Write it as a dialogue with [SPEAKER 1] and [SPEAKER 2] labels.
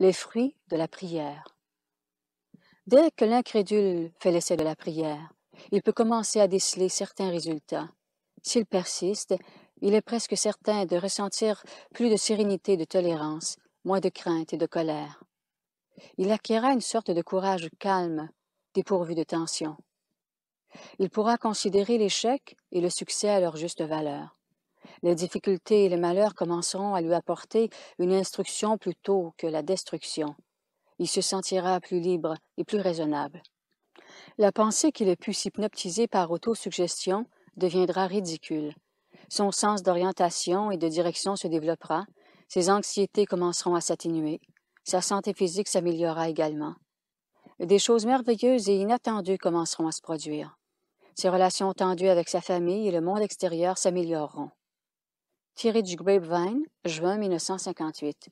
[SPEAKER 1] les fruits de la prière. Dès que l'incrédule fait l'essai de la prière, il peut commencer à déceler certains résultats. S'il persiste, il est presque certain de ressentir plus de sérénité et de tolérance, moins de crainte et de colère. Il acquérera une sorte de courage calme, dépourvu de tension. Il pourra considérer l'échec et le succès à leur juste valeur. Les difficultés et les malheurs commenceront à lui apporter une instruction plutôt que la destruction. Il se sentira plus libre et plus raisonnable. La pensée qu'il ait pu s'hypnotiser par autosuggestion deviendra ridicule. Son sens d'orientation et de direction se développera, ses anxiétés commenceront à s'atténuer, sa santé physique s'améliorera également. Des choses merveilleuses et inattendues commenceront à se produire. Ses relations tendues avec sa famille et le monde extérieur s'amélioreront. Thierry du grapevine, juin 1958.